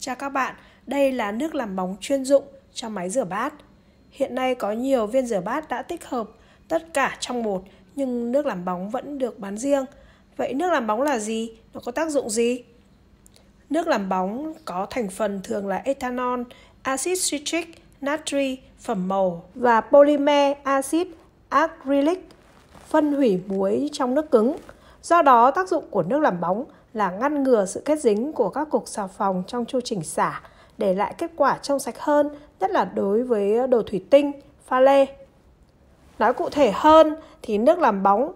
Chào các bạn, đây là nước làm bóng chuyên dụng cho máy rửa bát. Hiện nay có nhiều viên rửa bát đã tích hợp tất cả trong một nhưng nước làm bóng vẫn được bán riêng. Vậy nước làm bóng là gì? Nó có tác dụng gì? Nước làm bóng có thành phần thường là ethanol, axit citric, natri, phẩm màu và polymer axit acrylic phân hủy muối trong nước cứng. Do đó, tác dụng của nước làm bóng là ngăn ngừa sự kết dính của các cục xà phòng trong chu trình xả, để lại kết quả trong sạch hơn, nhất là đối với đồ thủy tinh, pha lê. Nói cụ thể hơn thì nước làm bóng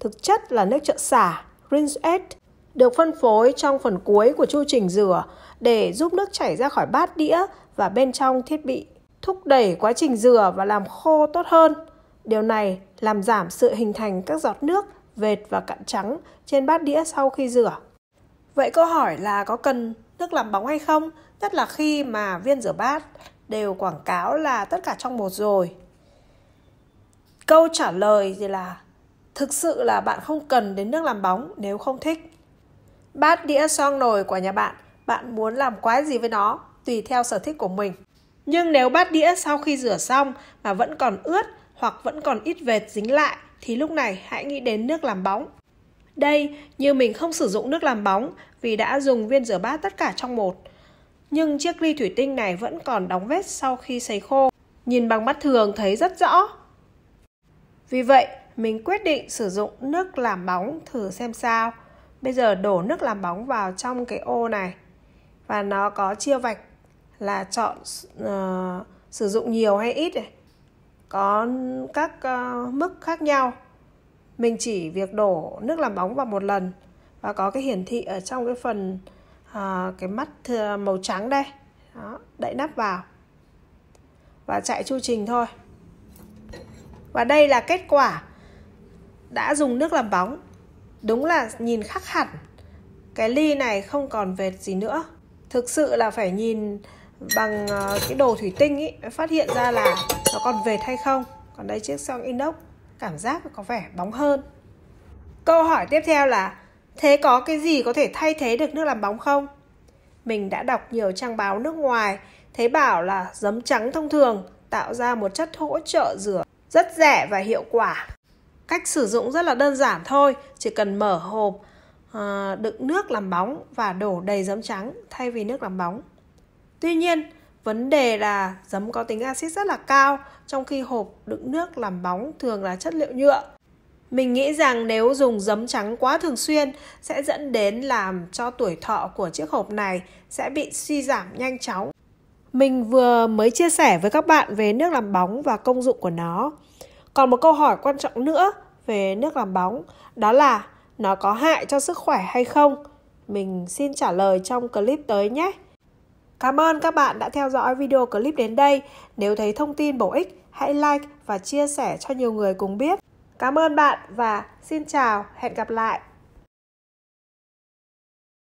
thực chất là nước trợ xả, rinse edge, được phân phối trong phần cuối của chu trình rửa để giúp nước chảy ra khỏi bát đĩa và bên trong thiết bị, thúc đẩy quá trình rửa và làm khô tốt hơn. Điều này làm giảm sự hình thành các giọt nước vệt và cặn trắng trên bát đĩa sau khi rửa. Vậy câu hỏi là có cần nước làm bóng hay không? Nhất là khi mà viên rửa bát đều quảng cáo là tất cả trong một rồi. Câu trả lời thì là thực sự là bạn không cần đến nước làm bóng nếu không thích. Bát đĩa xoong nồi của nhà bạn, bạn muốn làm quái gì với nó tùy theo sở thích của mình. Nhưng nếu bát đĩa sau khi rửa xong mà vẫn còn ướt hoặc vẫn còn ít vệt dính lại thì lúc này hãy nghĩ đến nước làm bóng. Đây, như mình không sử dụng nước làm bóng vì đã dùng viên rửa bát tất cả trong một. Nhưng chiếc ly thủy tinh này vẫn còn đóng vết sau khi sấy khô. Nhìn bằng mắt thường thấy rất rõ. Vì vậy, mình quyết định sử dụng nước làm bóng thử xem sao. Bây giờ đổ nước làm bóng vào trong cái ô này. Và nó có chia vạch là chọn uh, sử dụng nhiều hay ít này có các uh, mức khác nhau mình chỉ việc đổ nước làm bóng vào một lần và có cái hiển thị ở trong cái phần uh, cái mắt màu trắng đây Đó, đậy nắp vào và chạy chu trình thôi và đây là kết quả đã dùng nước làm bóng đúng là nhìn khắc hẳn cái ly này không còn vệt gì nữa thực sự là phải nhìn bằng ờ, cái đồ thủy tinh ý, phát hiện ra là nó còn vệt hay không còn đây chiếc song inox cảm giác có vẻ bóng hơn câu hỏi tiếp theo là thế có cái gì có thể thay thế được nước làm bóng không mình đã đọc nhiều trang báo nước ngoài thấy bảo là giấm trắng thông thường tạo ra một chất hỗ trợ rửa rất rẻ và hiệu quả cách sử dụng rất là đơn giản thôi chỉ cần mở hộp ờ, đựng nước làm bóng và đổ đầy giấm trắng thay vì nước làm bóng Tuy nhiên, vấn đề là giấm có tính axit rất là cao, trong khi hộp đựng nước làm bóng thường là chất liệu nhựa. Mình nghĩ rằng nếu dùng giấm trắng quá thường xuyên sẽ dẫn đến làm cho tuổi thọ của chiếc hộp này sẽ bị suy giảm nhanh chóng. Mình vừa mới chia sẻ với các bạn về nước làm bóng và công dụng của nó. Còn một câu hỏi quan trọng nữa về nước làm bóng đó là nó có hại cho sức khỏe hay không? Mình xin trả lời trong clip tới nhé. Cảm ơn các bạn đã theo dõi video clip đến đây. Nếu thấy thông tin bổ ích, hãy like và chia sẻ cho nhiều người cùng biết. Cảm ơn bạn và xin chào, hẹn gặp lại.